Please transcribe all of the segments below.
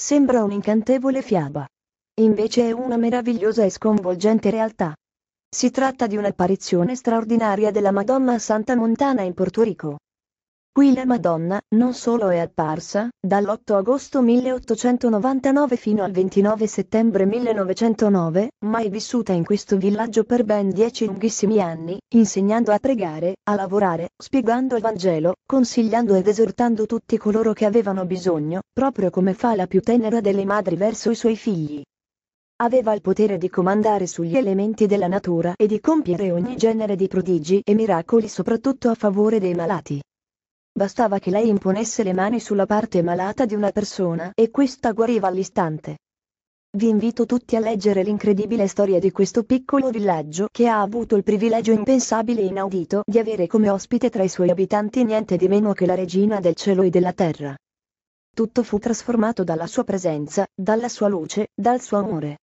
Sembra un'incantevole fiaba. Invece è una meravigliosa e sconvolgente realtà. Si tratta di un'apparizione straordinaria della Madonna Santa Montana in Porto Rico. Qui la Madonna non solo è apparsa, dall'8 agosto 1899 fino al 29 settembre 1909, ma è vissuta in questo villaggio per ben dieci lunghissimi anni, insegnando a pregare, a lavorare, spiegando il Vangelo, consigliando ed esortando tutti coloro che avevano bisogno, proprio come fa la più tenera delle madri verso i suoi figli aveva il potere di comandare sugli elementi della natura e di compiere ogni genere di prodigi e miracoli soprattutto a favore dei malati. Bastava che lei imponesse le mani sulla parte malata di una persona e questa guariva all'istante. Vi invito tutti a leggere l'incredibile storia di questo piccolo villaggio che ha avuto il privilegio impensabile e inaudito di avere come ospite tra i suoi abitanti niente di meno che la regina del cielo e della terra. Tutto fu trasformato dalla sua presenza, dalla sua luce, dal suo amore.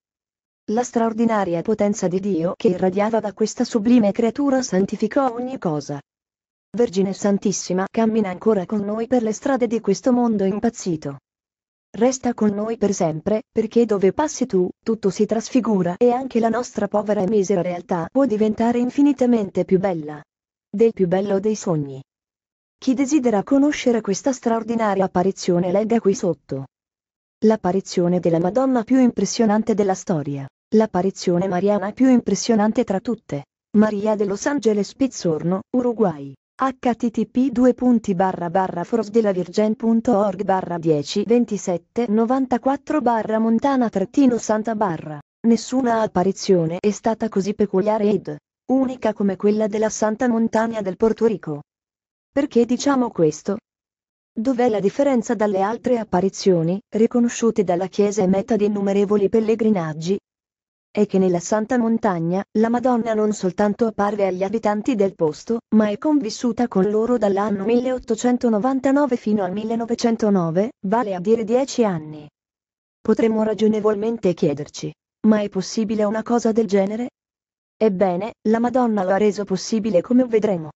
La straordinaria potenza di Dio che irradiava da questa sublime creatura santificò ogni cosa. Vergine Santissima cammina ancora con noi per le strade di questo mondo impazzito. Resta con noi per sempre, perché dove passi tu, tutto si trasfigura e anche la nostra povera e misera realtà può diventare infinitamente più bella. Del più bello dei sogni. Chi desidera conoscere questa straordinaria apparizione legga qui sotto. L'apparizione della Madonna più impressionante della storia. L'apparizione mariana più impressionante tra tutte. Maria dello Los Angeles Pizzorno, Uruguay http 2 barra barra frosdelavirgen.org barra 10 27 94 barra montana trattino santa barra. Nessuna apparizione è stata così peculiare ed unica come quella della Santa Montagna del Porto Rico. Perché diciamo questo? Dov'è la differenza dalle altre apparizioni, riconosciute dalla Chiesa e meta di innumerevoli pellegrinaggi, è che nella Santa Montagna, la Madonna non soltanto apparve agli abitanti del posto, ma è convissuta con loro dall'anno 1899 fino al 1909, vale a dire dieci anni. Potremmo ragionevolmente chiederci, ma è possibile una cosa del genere? Ebbene, la Madonna lo ha reso possibile come vedremo.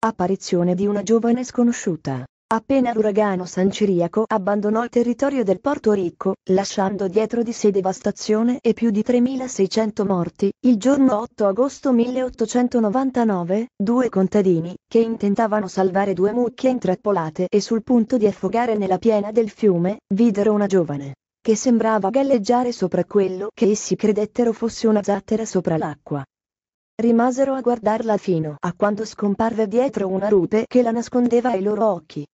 Apparizione di una giovane sconosciuta. Appena l'uragano San Ciriaco abbandonò il territorio del Porto Ricco, lasciando dietro di sé devastazione e più di 3.600 morti, il giorno 8 agosto 1899, due contadini, che intentavano salvare due mucche intrappolate e sul punto di affogare nella piena del fiume, videro una giovane, che sembrava galleggiare sopra quello che essi credettero fosse una zattera sopra l'acqua. Rimasero a guardarla fino a quando scomparve dietro una rupe che la nascondeva ai loro occhi.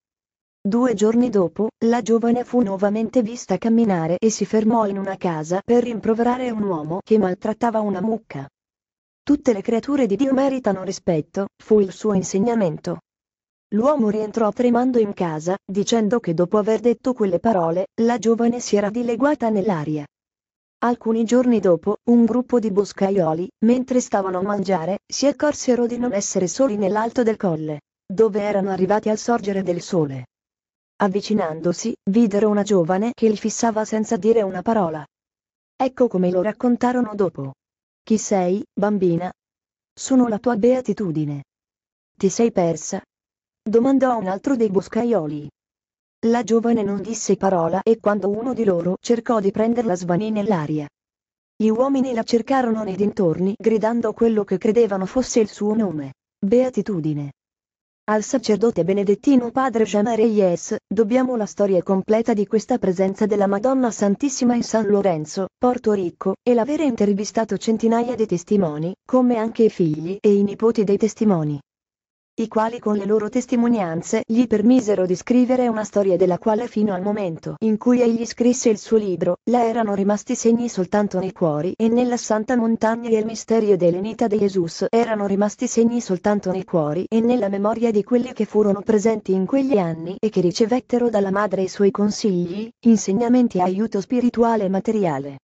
Due giorni dopo, la giovane fu nuovamente vista camminare e si fermò in una casa per rimproverare un uomo che maltrattava una mucca. Tutte le creature di Dio meritano rispetto, fu il suo insegnamento. L'uomo rientrò tremando in casa, dicendo che dopo aver detto quelle parole, la giovane si era dileguata nell'aria. Alcuni giorni dopo, un gruppo di boscaioli, mentre stavano a mangiare, si accorsero di non essere soli nell'alto del colle, dove erano arrivati al sorgere del sole. Avvicinandosi, videro una giovane che li fissava senza dire una parola. Ecco come lo raccontarono dopo. Chi sei, bambina? Sono la tua beatitudine. Ti sei persa? Domandò un altro dei boscaioli. La giovane non disse parola e quando uno di loro cercò di prenderla svanì nell'aria. Gli uomini la cercarono nei dintorni gridando quello che credevano fosse il suo nome. Beatitudine. Al sacerdote benedettino padre Jean Reyes, dobbiamo la storia completa di questa presenza della Madonna Santissima in San Lorenzo, Porto Ricco, e l'avere intervistato centinaia di testimoni, come anche i figli e i nipoti dei testimoni i quali con le loro testimonianze gli permisero di scrivere una storia della quale fino al momento in cui egli scrisse il suo libro, la erano rimasti segni soltanto nei cuori e nella santa montagna e il misterio dell'Enita di Gesù erano rimasti segni soltanto nei cuori e nella memoria di quelli che furono presenti in quegli anni e che ricevettero dalla madre i suoi consigli, insegnamenti e aiuto spirituale e materiale.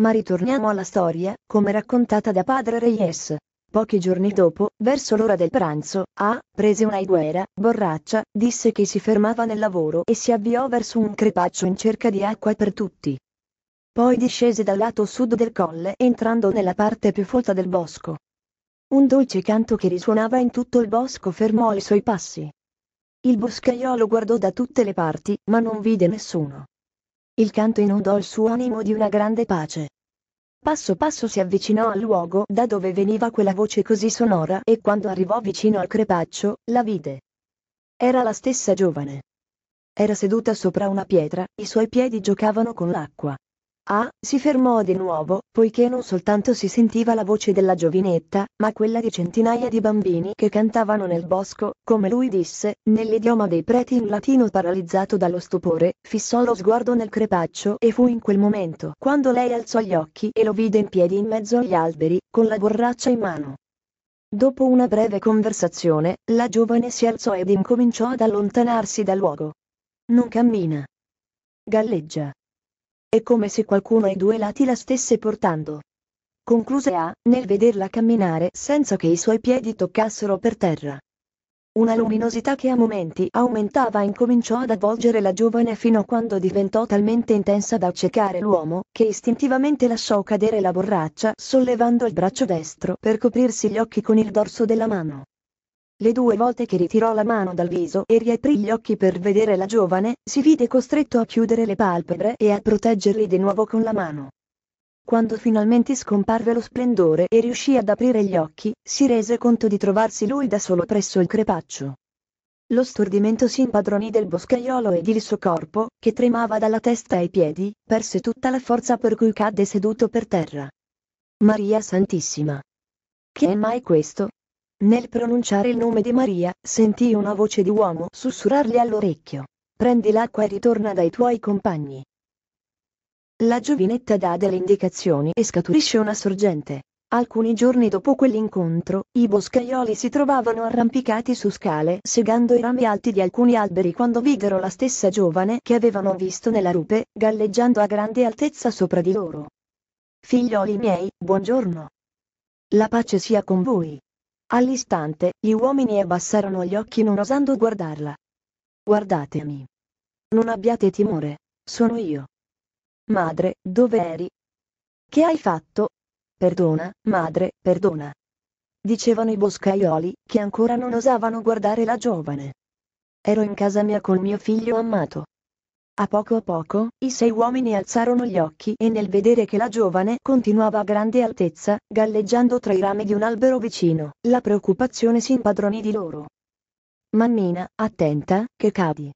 Ma ritorniamo alla storia, come raccontata da padre Reyes. Pochi giorni dopo, verso l'ora del pranzo, A, prese una iguera, borraccia, disse che si fermava nel lavoro e si avviò verso un crepaccio in cerca di acqua per tutti. Poi discese dal lato sud del colle entrando nella parte più folta del bosco. Un dolce canto che risuonava in tutto il bosco fermò i suoi passi. Il boscaiolo guardò da tutte le parti, ma non vide nessuno. Il canto inondò il suo animo di una grande pace. Passo passo si avvicinò al luogo da dove veniva quella voce così sonora e quando arrivò vicino al crepaccio, la vide. Era la stessa giovane. Era seduta sopra una pietra, i suoi piedi giocavano con l'acqua. Ah, si fermò di nuovo, poiché non soltanto si sentiva la voce della giovinetta, ma quella di centinaia di bambini che cantavano nel bosco, come lui disse, nell'idioma dei preti in latino paralizzato dallo stupore, fissò lo sguardo nel crepaccio e fu in quel momento quando lei alzò gli occhi e lo vide in piedi in mezzo agli alberi, con la borraccia in mano. Dopo una breve conversazione, la giovane si alzò ed incominciò ad allontanarsi dal luogo. Non cammina. Galleggia. È come se qualcuno ai due lati la stesse portando. Concluse A, nel vederla camminare senza che i suoi piedi toccassero per terra. Una luminosità che a momenti aumentava incominciò ad avvolgere la giovane fino a quando diventò talmente intensa da accecare l'uomo, che istintivamente lasciò cadere la borraccia sollevando il braccio destro per coprirsi gli occhi con il dorso della mano. Le due volte che ritirò la mano dal viso e riaprì gli occhi per vedere la giovane, si vide costretto a chiudere le palpebre e a proteggerli di nuovo con la mano. Quando finalmente scomparve lo splendore e riuscì ad aprire gli occhi, si rese conto di trovarsi lui da solo presso il crepaccio. Lo stordimento si impadronì del boscaiolo ed il suo corpo, che tremava dalla testa ai piedi, perse tutta la forza per cui cadde seduto per terra. Maria Santissima. Che è mai questo? Nel pronunciare il nome di Maria, sentì una voce di uomo sussurrargli all'orecchio. Prendi l'acqua e ritorna dai tuoi compagni. La giovinetta dà delle indicazioni e scaturisce una sorgente. Alcuni giorni dopo quell'incontro, i boscaioli si trovavano arrampicati su scale, segando i rami alti di alcuni alberi quando videro la stessa giovane che avevano visto nella rupe, galleggiando a grande altezza sopra di loro. Figlioli miei, buongiorno. La pace sia con voi. All'istante, gli uomini abbassarono gli occhi non osando guardarla. Guardatemi. Non abbiate timore, sono io. Madre, dove eri? Che hai fatto? Perdona, madre, perdona. Dicevano i boscaioli, che ancora non osavano guardare la giovane. Ero in casa mia col mio figlio amato. A poco a poco, i sei uomini alzarono gli occhi e nel vedere che la giovane continuava a grande altezza, galleggiando tra i rami di un albero vicino, la preoccupazione si impadronì di loro. Mammina, attenta, che cadi.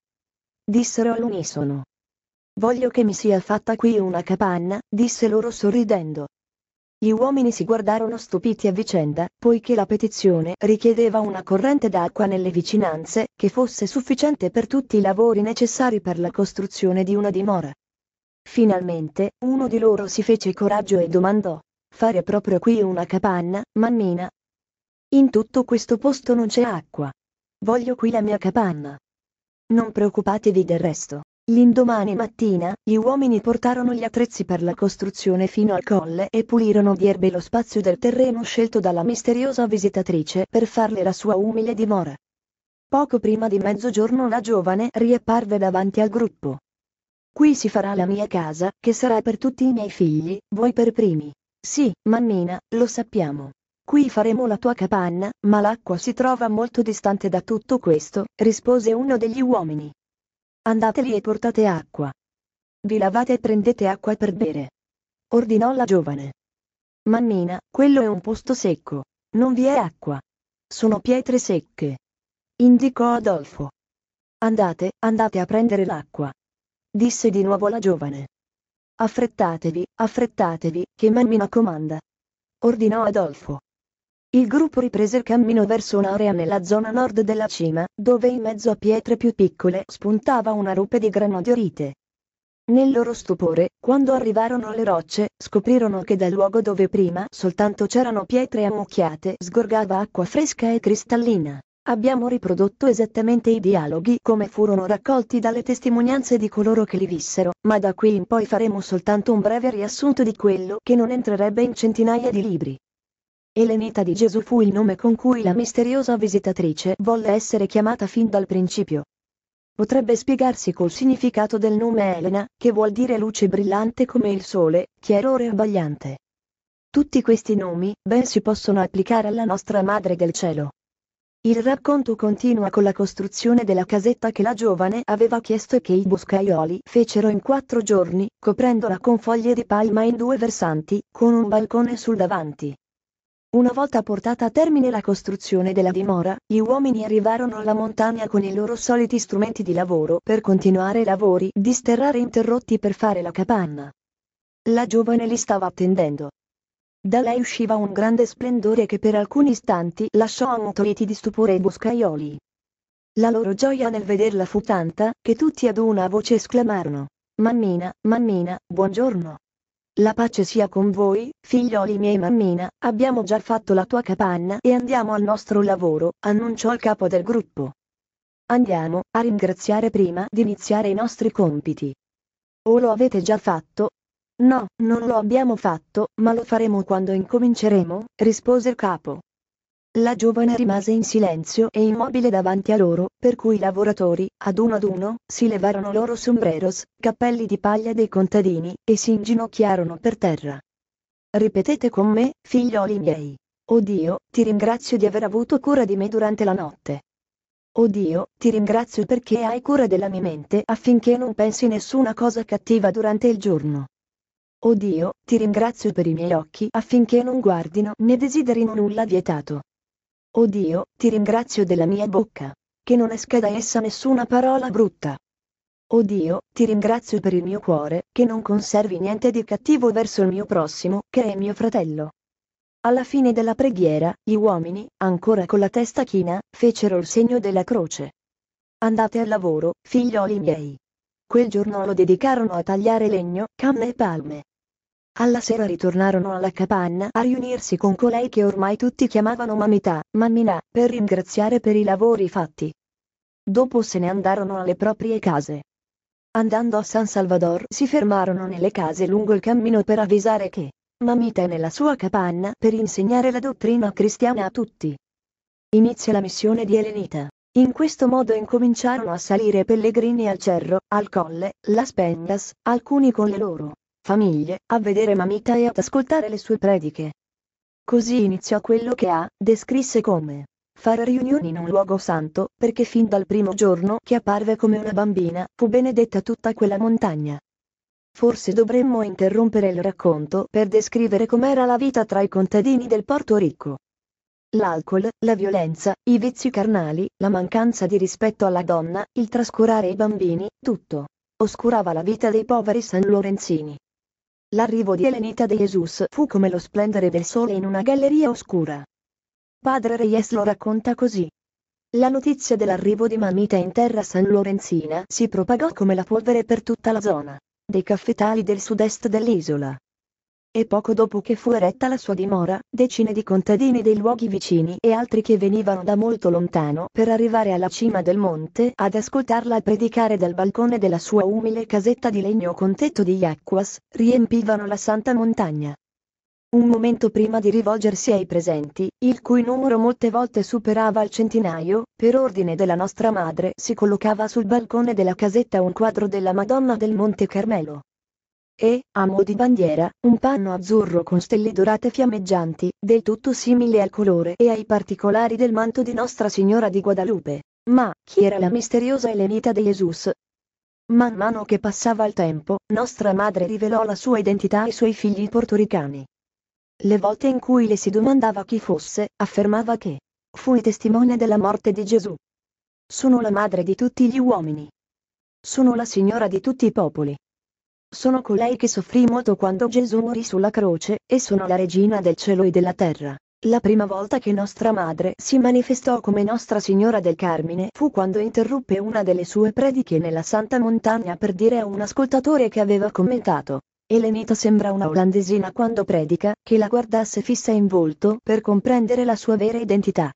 Dissero all'unisono. Voglio che mi sia fatta qui una capanna, disse loro sorridendo. Gli uomini si guardarono stupiti a vicenda, poiché la petizione richiedeva una corrente d'acqua nelle vicinanze, che fosse sufficiente per tutti i lavori necessari per la costruzione di una dimora. Finalmente, uno di loro si fece coraggio e domandò, fare proprio qui una capanna, mammina? In tutto questo posto non c'è acqua. Voglio qui la mia capanna. Non preoccupatevi del resto. L'indomani mattina, gli uomini portarono gli attrezzi per la costruzione fino al colle e pulirono di erbe lo spazio del terreno scelto dalla misteriosa visitatrice per farle la sua umile dimora. Poco prima di mezzogiorno la giovane riapparve davanti al gruppo. Qui si farà la mia casa, che sarà per tutti i miei figli, voi per primi. Sì, mammina, lo sappiamo. Qui faremo la tua capanna, ma l'acqua si trova molto distante da tutto questo, rispose uno degli uomini. Andate lì e portate acqua. Vi lavate e prendete acqua per bere. Ordinò la giovane. Mammina, quello è un posto secco. Non vi è acqua. Sono pietre secche. Indicò Adolfo. Andate, andate a prendere l'acqua. Disse di nuovo la giovane. Affrettatevi, affrettatevi, che Mammina comanda. Ordinò Adolfo. Il gruppo riprese il cammino verso un'area nella zona nord della cima, dove in mezzo a pietre più piccole spuntava una rupe di granodiorite. Nel loro stupore, quando arrivarono alle rocce, scoprirono che dal luogo dove prima soltanto c'erano pietre ammucchiate sgorgava acqua fresca e cristallina. Abbiamo riprodotto esattamente i dialoghi come furono raccolti dalle testimonianze di coloro che li vissero, ma da qui in poi faremo soltanto un breve riassunto di quello che non entrerebbe in centinaia di libri. Elenita di Gesù fu il nome con cui la misteriosa visitatrice volle essere chiamata fin dal principio. Potrebbe spiegarsi col significato del nome Elena, che vuol dire luce brillante come il sole, chiarore abbagliante. Tutti questi nomi, ben si possono applicare alla nostra Madre del Cielo. Il racconto continua con la costruzione della casetta che la giovane aveva chiesto e che i boscaioli fecero in quattro giorni, coprendola con foglie di palma in due versanti, con un balcone sul davanti. Una volta portata a termine la costruzione della dimora, gli uomini arrivarono alla montagna con i loro soliti strumenti di lavoro per continuare i lavori di sterrare interrotti per fare la capanna. La giovane li stava attendendo. Da lei usciva un grande splendore che per alcuni istanti lasciò ammutoliti di stupore i boscaioli. La loro gioia nel vederla fu tanta, che tutti ad una voce esclamarono. Mammina, mammina, buongiorno. La pace sia con voi, figlioli miei mammina, abbiamo già fatto la tua capanna e andiamo al nostro lavoro, annunciò il capo del gruppo. Andiamo, a ringraziare prima di iniziare i nostri compiti. O lo avete già fatto? No, non lo abbiamo fatto, ma lo faremo quando incominceremo, rispose il capo. La giovane rimase in silenzio e immobile davanti a loro, per cui i lavoratori, ad uno ad uno, si levarono loro sombreros, cappelli di paglia dei contadini, e si inginocchiarono per terra. Ripetete con me, figlioli miei. Oddio, ti ringrazio di aver avuto cura di me durante la notte. Oddio, ti ringrazio perché hai cura della mia mente affinché non pensi nessuna cosa cattiva durante il giorno. Oddio, ti ringrazio per i miei occhi affinché non guardino né desiderino nulla vietato. O Dio, ti ringrazio della mia bocca. Che non esca da essa nessuna parola brutta. O Dio, ti ringrazio per il mio cuore, che non conservi niente di cattivo verso il mio prossimo, che è mio fratello. Alla fine della preghiera, gli uomini, ancora con la testa china, fecero il segno della croce. Andate al lavoro, figlioli miei. Quel giorno lo dedicarono a tagliare legno, canne e palme. Alla sera ritornarono alla capanna a riunirsi con colei che ormai tutti chiamavano Mamita, Mammina, per ringraziare per i lavori fatti. Dopo se ne andarono alle proprie case. Andando a San Salvador si fermarono nelle case lungo il cammino per avvisare che Mamita è nella sua capanna per insegnare la dottrina cristiana a tutti. Inizia la missione di Elenita. In questo modo incominciarono a salire pellegrini al cerro, al colle, la spendas, alcuni con le loro famiglie, a vedere Mamita e ad ascoltare le sue prediche. Così iniziò quello che ha, descrisse come fare riunioni in un luogo santo, perché fin dal primo giorno che apparve come una bambina, fu benedetta tutta quella montagna. Forse dovremmo interrompere il racconto per descrivere com'era la vita tra i contadini del Porto Ricco. L'alcol, la violenza, i vizi carnali, la mancanza di rispetto alla donna, il trascurare i bambini, tutto oscurava la vita dei poveri san Lorenzini. L'arrivo di Elenita de Jesus fu come lo splendere del sole in una galleria oscura. Padre Reyes lo racconta così. La notizia dell'arrivo di Mamita in terra San Lorenzina si propagò come la polvere per tutta la zona dei caffetali del sud-est dell'isola e poco dopo che fu eretta la sua dimora, decine di contadini dei luoghi vicini e altri che venivano da molto lontano per arrivare alla cima del monte ad ascoltarla predicare dal balcone della sua umile casetta di legno con tetto di acquas, riempivano la santa montagna. Un momento prima di rivolgersi ai presenti, il cui numero molte volte superava il centinaio, per ordine della nostra madre si collocava sul balcone della casetta un quadro della Madonna del Monte Carmelo e, a mo' di bandiera, un panno azzurro con stelle dorate fiammeggianti, del tutto simile al colore e ai particolari del manto di Nostra Signora di Guadalupe. Ma, chi era la misteriosa Elenita di Jesus? Man mano che passava il tempo, nostra madre rivelò la sua identità ai suoi figli portoricani. Le volte in cui le si domandava chi fosse, affermava che fui testimone della morte di Gesù. Sono la madre di tutti gli uomini. Sono la signora di tutti i popoli. Sono colei che soffrì molto quando Gesù morì sulla croce, e sono la regina del cielo e della terra. La prima volta che nostra madre si manifestò come Nostra Signora del Carmine fu quando interruppe una delle sue prediche nella Santa Montagna per dire a un ascoltatore che aveva commentato. Elenita sembra una olandesina quando predica, che la guardasse fissa in volto per comprendere la sua vera identità.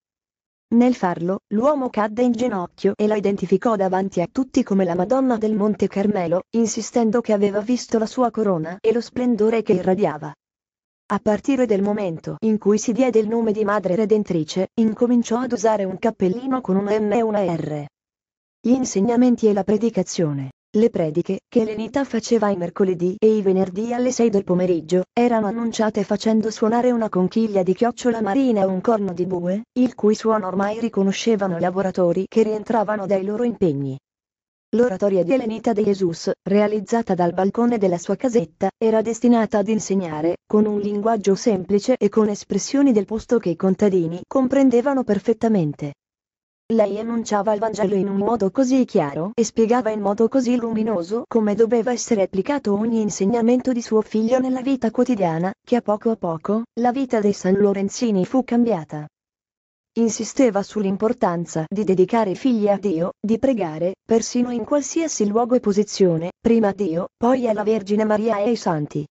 Nel farlo, l'uomo cadde in ginocchio e la identificò davanti a tutti come la Madonna del Monte Carmelo, insistendo che aveva visto la sua corona e lo splendore che irradiava. A partire dal momento in cui si diede il nome di Madre Redentrice, incominciò ad usare un cappellino con una M e una R. Gli insegnamenti e la predicazione le prediche che Elenita faceva i mercoledì e i venerdì alle 6 del pomeriggio, erano annunciate facendo suonare una conchiglia di chiocciola marina e un corno di bue, il cui suono ormai riconoscevano i lavoratori che rientravano dai loro impegni. L'oratoria di Elenita de Jesus, realizzata dal balcone della sua casetta, era destinata ad insegnare, con un linguaggio semplice e con espressioni del posto che i contadini comprendevano perfettamente. Lei annunciava il Vangelo in un modo così chiaro e spiegava in modo così luminoso come doveva essere applicato ogni insegnamento di suo figlio nella vita quotidiana, che a poco a poco, la vita dei San Lorenzini fu cambiata. Insisteva sull'importanza di dedicare i figli a Dio, di pregare, persino in qualsiasi luogo e posizione, prima a Dio, poi alla Vergine Maria e ai Santi.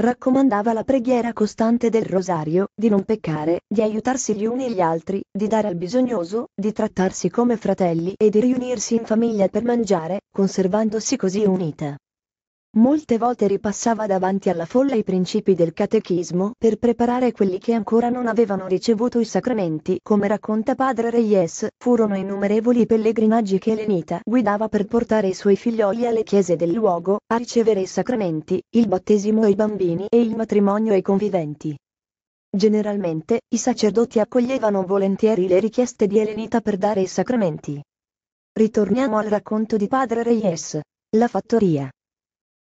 Raccomandava la preghiera costante del rosario, di non peccare, di aiutarsi gli uni gli altri, di dare al bisognoso, di trattarsi come fratelli e di riunirsi in famiglia per mangiare, conservandosi così unita. Molte volte ripassava davanti alla folla i principi del catechismo per preparare quelli che ancora non avevano ricevuto i sacramenti, come racconta padre Reyes, furono innumerevoli i pellegrinaggi che Elenita guidava per portare i suoi figlioli alle chiese del luogo, a ricevere i sacramenti, il battesimo ai bambini e il matrimonio ai conviventi. Generalmente, i sacerdoti accoglievano volentieri le richieste di Elenita per dare i sacramenti. Ritorniamo al racconto di padre Reyes. La fattoria.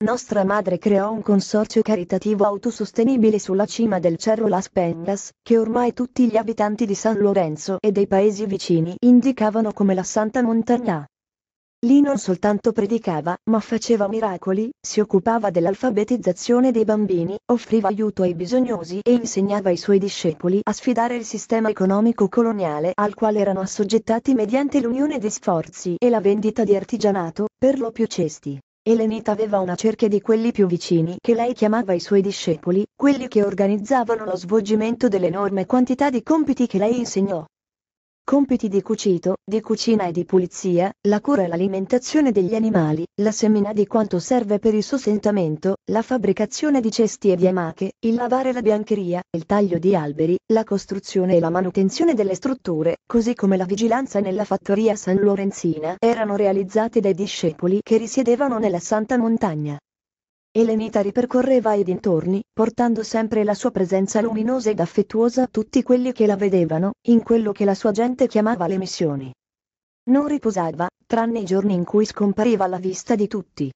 Nostra madre creò un consorzio caritativo autosostenibile sulla cima del Cerro Las Pengas, che ormai tutti gli abitanti di San Lorenzo e dei paesi vicini indicavano come la Santa Montagna. Lì non soltanto predicava, ma faceva miracoli, si occupava dell'alfabetizzazione dei bambini, offriva aiuto ai bisognosi e insegnava ai suoi discepoli a sfidare il sistema economico coloniale al quale erano assoggettati mediante l'unione di sforzi e la vendita di artigianato, per lo più cesti. Elenita aveva una cerchia di quelli più vicini che lei chiamava i suoi discepoli, quelli che organizzavano lo svolgimento dell'enorme quantità di compiti che lei insegnò compiti di cucito, di cucina e di pulizia, la cura e l'alimentazione degli animali, la semina di quanto serve per il sostentamento, la fabbricazione di cesti e viamache, il lavare e la biancheria, il taglio di alberi, la costruzione e la manutenzione delle strutture, così come la vigilanza nella fattoria San Lorenzina, erano realizzate dai discepoli che risiedevano nella Santa Montagna. Elenita ripercorreva i dintorni, portando sempre la sua presenza luminosa ed affettuosa a tutti quelli che la vedevano, in quello che la sua gente chiamava le missioni. Non riposava, tranne i giorni in cui scompariva alla vista di tutti.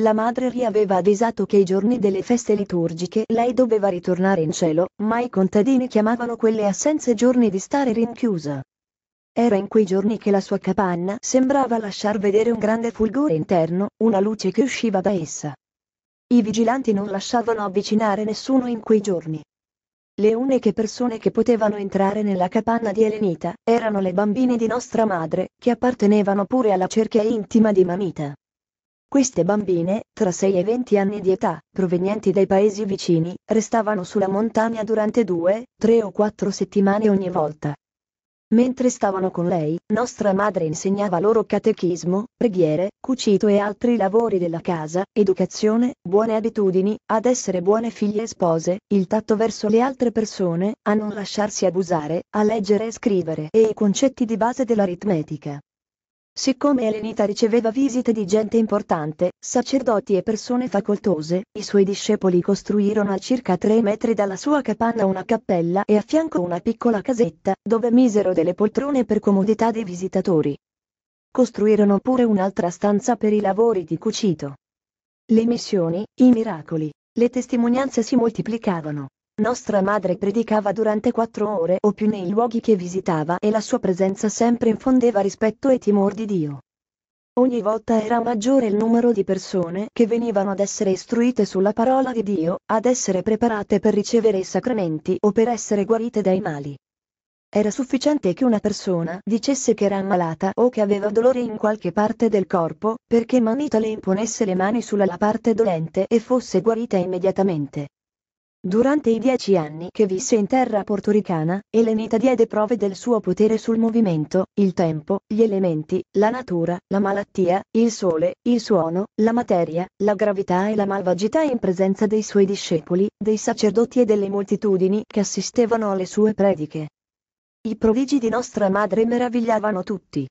La madre riaveva avvisato che i giorni delle feste liturgiche lei doveva ritornare in cielo, ma i contadini chiamavano quelle assenze giorni di stare rinchiusa. Era in quei giorni che la sua capanna sembrava lasciar vedere un grande fulgore interno, una luce che usciva da essa. I vigilanti non lasciavano avvicinare nessuno in quei giorni. Le uniche persone che potevano entrare nella capanna di Elenita erano le bambine di nostra madre, che appartenevano pure alla cerchia intima di Mamita. Queste bambine, tra 6 e 20 anni di età, provenienti dai paesi vicini, restavano sulla montagna durante due, tre o quattro settimane ogni volta, Mentre stavano con lei, nostra madre insegnava loro catechismo, preghiere, cucito e altri lavori della casa, educazione, buone abitudini, ad essere buone figlie e spose, il tatto verso le altre persone, a non lasciarsi abusare, a leggere e scrivere e i concetti di base dell'aritmetica. Siccome Elenita riceveva visite di gente importante, sacerdoti e persone facoltose, i suoi discepoli costruirono a circa 3 metri dalla sua capanna una cappella e a fianco una piccola casetta, dove misero delle poltrone per comodità dei visitatori. Costruirono pure un'altra stanza per i lavori di cucito. Le missioni, i miracoli, le testimonianze si moltiplicavano. Nostra madre predicava durante quattro ore o più nei luoghi che visitava e la sua presenza sempre infondeva rispetto e timor di Dio. Ogni volta era maggiore il numero di persone che venivano ad essere istruite sulla parola di Dio, ad essere preparate per ricevere i sacramenti o per essere guarite dai mali. Era sufficiente che una persona dicesse che era ammalata o che aveva dolore in qualche parte del corpo, perché Manita le imponesse le mani sulla parte dolente e fosse guarita immediatamente. Durante i dieci anni che visse in terra portoricana, Elenita diede prove del suo potere sul movimento, il tempo, gli elementi, la natura, la malattia, il sole, il suono, la materia, la gravità e la malvagità in presenza dei suoi discepoli, dei sacerdoti e delle moltitudini che assistevano alle sue prediche. I prodigi di nostra madre meravigliavano tutti.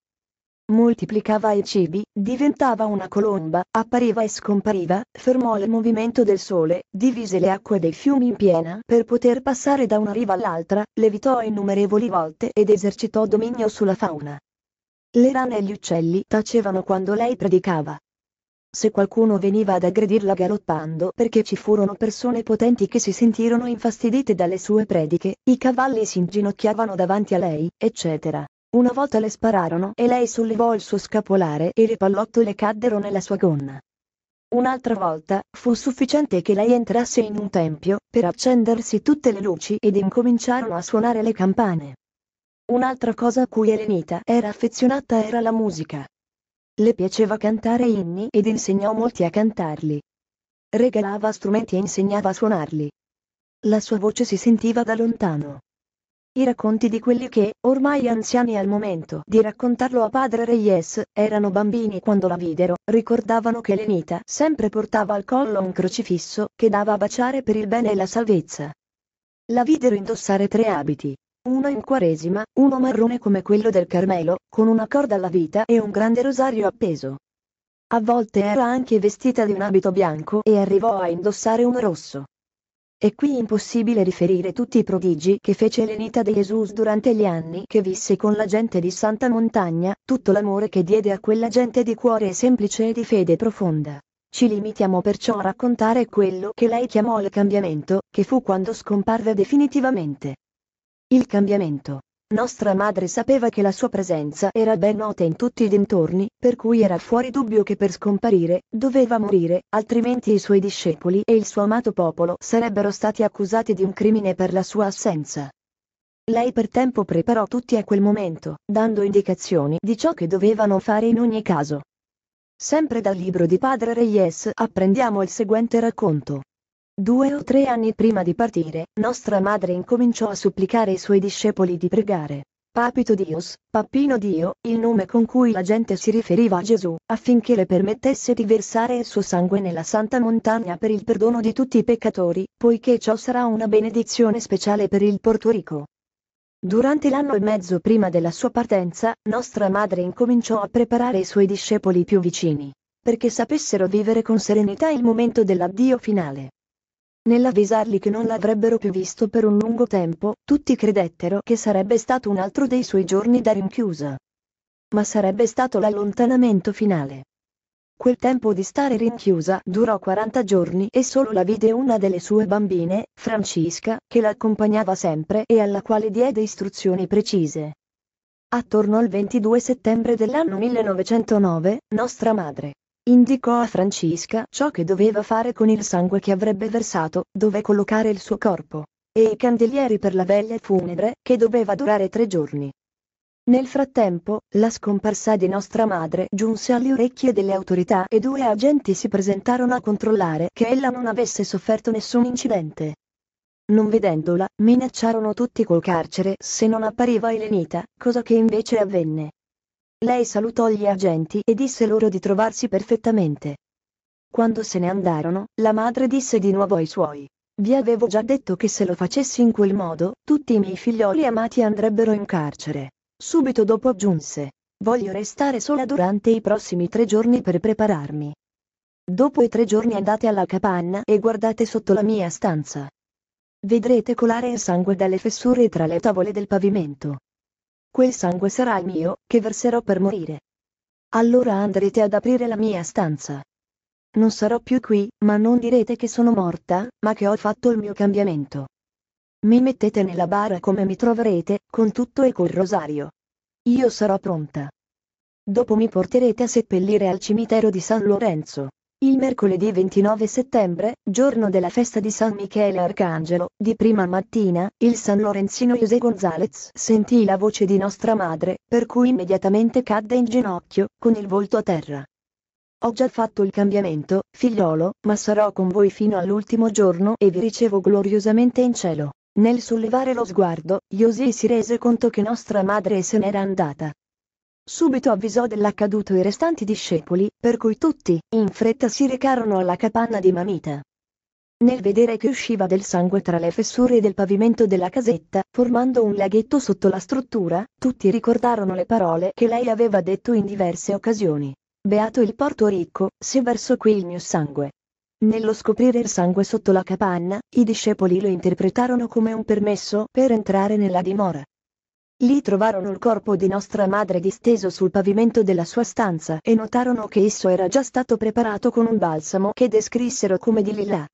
Moltiplicava i cibi, diventava una colomba, appariva e scompariva, fermò il movimento del sole, divise le acque dei fiumi in piena per poter passare da una riva all'altra, levitò innumerevoli volte ed esercitò dominio sulla fauna. Le rane e gli uccelli tacevano quando lei predicava. Se qualcuno veniva ad aggredirla galoppando perché ci furono persone potenti che si sentirono infastidite dalle sue prediche, i cavalli si inginocchiavano davanti a lei, eccetera. Una volta le spararono e lei sollevò il suo scapolare e le pallottole caddero nella sua gonna. Un'altra volta, fu sufficiente che lei entrasse in un tempio, per accendersi tutte le luci ed incominciarono a suonare le campane. Un'altra cosa a cui Elenita era affezionata era la musica. Le piaceva cantare inni ed insegnò molti a cantarli. Regalava strumenti e insegnava a suonarli. La sua voce si sentiva da lontano. I racconti di quelli che, ormai anziani al momento di raccontarlo a padre Reyes, erano bambini quando la videro, ricordavano che Lenita sempre portava al collo un crocifisso, che dava a baciare per il bene e la salvezza. La videro indossare tre abiti. Uno in quaresima, uno marrone come quello del Carmelo, con una corda alla vita e un grande rosario appeso. A volte era anche vestita di un abito bianco e arrivò a indossare uno rosso. È qui impossibile riferire tutti i prodigi che fece l'enita di Gesù durante gli anni che visse con la gente di Santa Montagna, tutto l'amore che diede a quella gente di cuore semplice e di fede profonda. Ci limitiamo perciò a raccontare quello che lei chiamò il cambiamento, che fu quando scomparve definitivamente. Il cambiamento. Nostra madre sapeva che la sua presenza era ben nota in tutti i dintorni, per cui era fuori dubbio che per scomparire, doveva morire, altrimenti i suoi discepoli e il suo amato popolo sarebbero stati accusati di un crimine per la sua assenza. Lei per tempo preparò tutti a quel momento, dando indicazioni di ciò che dovevano fare in ogni caso. Sempre dal libro di Padre Reyes apprendiamo il seguente racconto. Due o tre anni prima di partire, nostra madre incominciò a supplicare i suoi discepoli di pregare. Papito Dios, Pappino Dio, il nome con cui la gente si riferiva a Gesù, affinché le permettesse di versare il suo sangue nella santa montagna per il perdono di tutti i peccatori, poiché ciò sarà una benedizione speciale per il Porto Rico. Durante l'anno e mezzo prima della sua partenza, nostra madre incominciò a preparare i suoi discepoli più vicini, perché sapessero vivere con serenità il momento dell'addio finale. Nell'avvisarli che non l'avrebbero più visto per un lungo tempo, tutti credettero che sarebbe stato un altro dei suoi giorni da rinchiusa. Ma sarebbe stato l'allontanamento finale. Quel tempo di stare rinchiusa durò 40 giorni e solo la vide una delle sue bambine, Francisca, che l'accompagnava sempre e alla quale diede istruzioni precise. Attorno al 22 settembre dell'anno 1909, nostra madre, Indicò a Francesca ciò che doveva fare con il sangue che avrebbe versato, dove collocare il suo corpo. E i candelieri per la veglia funebre, che doveva durare tre giorni. Nel frattempo, la scomparsa di nostra madre giunse alle orecchie delle autorità e due agenti si presentarono a controllare che ella non avesse sofferto nessun incidente. Non vedendola, minacciarono tutti col carcere se non appariva elenita, cosa che invece avvenne. Lei salutò gli agenti e disse loro di trovarsi perfettamente. Quando se ne andarono, la madre disse di nuovo ai suoi. Vi avevo già detto che se lo facessi in quel modo, tutti i miei figlioli amati andrebbero in carcere. Subito dopo aggiunse. Voglio restare sola durante i prossimi tre giorni per prepararmi. Dopo i tre giorni andate alla capanna e guardate sotto la mia stanza. Vedrete colare il sangue dalle fessure tra le tavole del pavimento quel sangue sarà il mio, che verserò per morire. Allora andrete ad aprire la mia stanza. Non sarò più qui, ma non direte che sono morta, ma che ho fatto il mio cambiamento. Mi mettete nella bara come mi troverete, con tutto e col rosario. Io sarò pronta. Dopo mi porterete a seppellire al cimitero di San Lorenzo. Il mercoledì 29 settembre, giorno della festa di San Michele Arcangelo, di prima mattina, il San Lorenzino José González sentì la voce di nostra madre, per cui immediatamente cadde in ginocchio, con il volto a terra. Ho già fatto il cambiamento, figliolo, ma sarò con voi fino all'ultimo giorno e vi ricevo gloriosamente in cielo. Nel sollevare lo sguardo, José si rese conto che nostra madre se n'era andata. Subito avvisò dell'accaduto i restanti discepoli, per cui tutti, in fretta si recarono alla capanna di Mamita. Nel vedere che usciva del sangue tra le fessure del pavimento della casetta, formando un laghetto sotto la struttura, tutti ricordarono le parole che lei aveva detto in diverse occasioni. Beato il Porto Ricco, se verso qui il mio sangue. Nello scoprire il sangue sotto la capanna, i discepoli lo interpretarono come un permesso per entrare nella dimora. Lì trovarono il corpo di nostra madre disteso sul pavimento della sua stanza e notarono che esso era già stato preparato con un balsamo che descrissero come di lilla.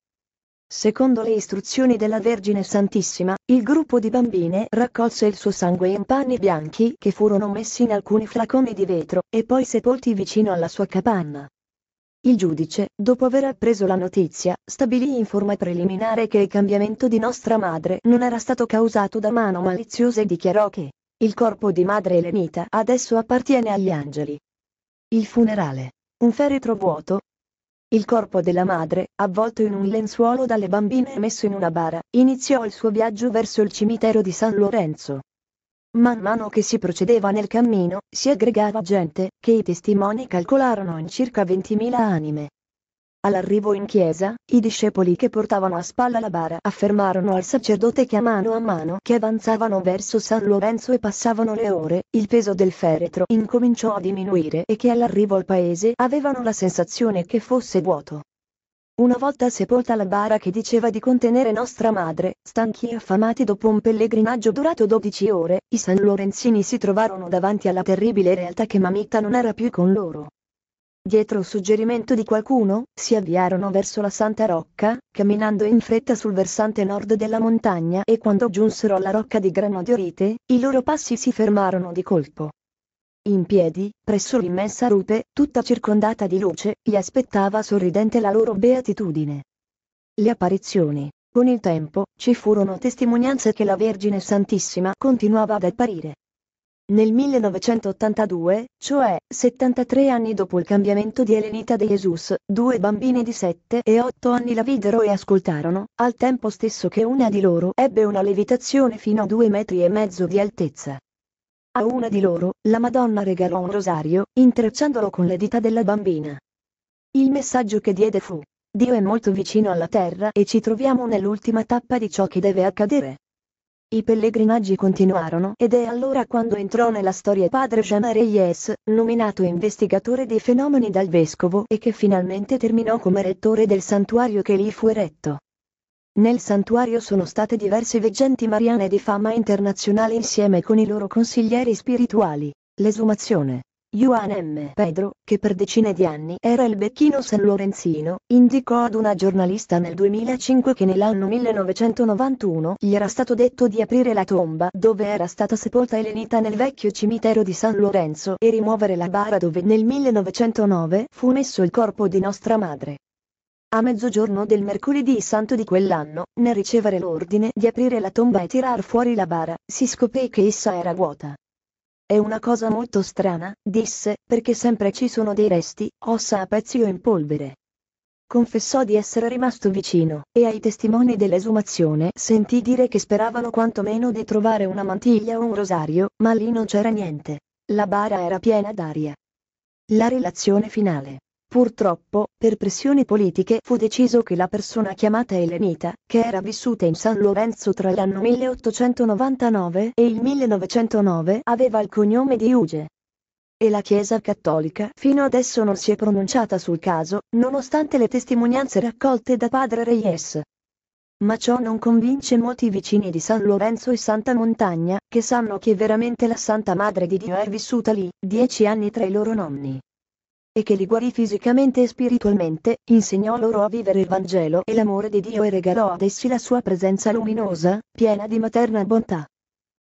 Secondo le istruzioni della Vergine Santissima, il gruppo di bambine raccolse il suo sangue in panni bianchi che furono messi in alcuni flaconi di vetro e poi sepolti vicino alla sua capanna. Il giudice, dopo aver appreso la notizia, stabilì in forma preliminare che il cambiamento di nostra madre non era stato causato da mano maliziosa e dichiarò che il corpo di madre Elenita adesso appartiene agli angeli. Il funerale. Un feretro vuoto. Il corpo della madre, avvolto in un lenzuolo dalle bambine e messo in una bara, iniziò il suo viaggio verso il cimitero di San Lorenzo. Man mano che si procedeva nel cammino, si aggregava gente, che i testimoni calcolarono in circa 20.000 anime. All'arrivo in chiesa, i discepoli che portavano a spalla la bara affermarono al sacerdote che a mano a mano che avanzavano verso San Lorenzo e passavano le ore, il peso del feretro incominciò a diminuire e che all'arrivo al paese avevano la sensazione che fosse vuoto. Una volta sepolta la bara che diceva di contenere nostra madre, stanchi e affamati dopo un pellegrinaggio durato 12 ore, i San Lorenzini si trovarono davanti alla terribile realtà che Mamitta non era più con loro. Dietro suggerimento di qualcuno, si avviarono verso la Santa Rocca, camminando in fretta sul versante nord della montagna e quando giunsero alla rocca di Granodiorite, i loro passi si fermarono di colpo. In piedi, presso l'immensa rupe, tutta circondata di luce, gli aspettava sorridente la loro beatitudine. Le apparizioni. Con il tempo, ci furono testimonianze che la Vergine Santissima continuava ad apparire. Nel 1982, cioè 73 anni dopo il cambiamento di Elenita de Jesus, due bambine di 7 e 8 anni la videro e ascoltarono, al tempo stesso che una di loro ebbe una levitazione fino a due metri e mezzo di altezza. A una di loro, la Madonna regalò un rosario, intrecciandolo con le dita della bambina. Il messaggio che diede fu, Dio è molto vicino alla terra e ci troviamo nell'ultima tappa di ciò che deve accadere. I pellegrinaggi continuarono ed è allora quando entrò nella storia padre Jean Reyes, nominato investigatore dei fenomeni dal vescovo e che finalmente terminò come rettore del santuario che lì fu eretto. Nel santuario sono state diverse veggenti mariane di fama internazionale insieme con i loro consiglieri spirituali. L'esumazione. Juan M. Pedro, che per decine di anni era il becchino san lorenzino, indicò ad una giornalista nel 2005 che nell'anno 1991 gli era stato detto di aprire la tomba dove era stata sepolta Elenita nel vecchio cimitero di San Lorenzo e rimuovere la bara dove nel 1909 fu messo il corpo di nostra madre a mezzogiorno del mercoledì santo di quell'anno, nel ricevere l'ordine di aprire la tomba e tirar fuori la bara, si scoprì che essa era vuota. È una cosa molto strana, disse, perché sempre ci sono dei resti, ossa a pezzi o in polvere. Confessò di essere rimasto vicino, e ai testimoni dell'esumazione sentì dire che speravano quantomeno di trovare una mantiglia o un rosario, ma lì non c'era niente. La bara era piena d'aria. La relazione finale Purtroppo, per pressioni politiche fu deciso che la persona chiamata Elenita, che era vissuta in San Lorenzo tra l'anno 1899 e il 1909, aveva il cognome di Uge. E la Chiesa Cattolica fino adesso non si è pronunciata sul caso, nonostante le testimonianze raccolte da padre Reyes. Ma ciò non convince molti vicini di San Lorenzo e Santa Montagna, che sanno che veramente la Santa Madre di Dio è vissuta lì, dieci anni tra i loro nonni e che li guarì fisicamente e spiritualmente, insegnò loro a vivere il Vangelo e l'amore di Dio e regalò ad essi la sua presenza luminosa, piena di materna bontà.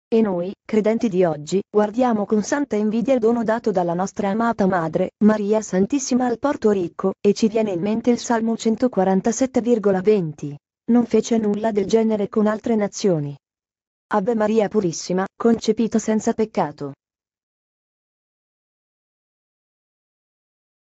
E noi, credenti di oggi, guardiamo con santa invidia il dono dato dalla nostra amata Madre, Maria Santissima al Porto Ricco, e ci viene in mente il Salmo 147,20. Non fece nulla del genere con altre nazioni. Ave Maria Purissima, concepita senza peccato.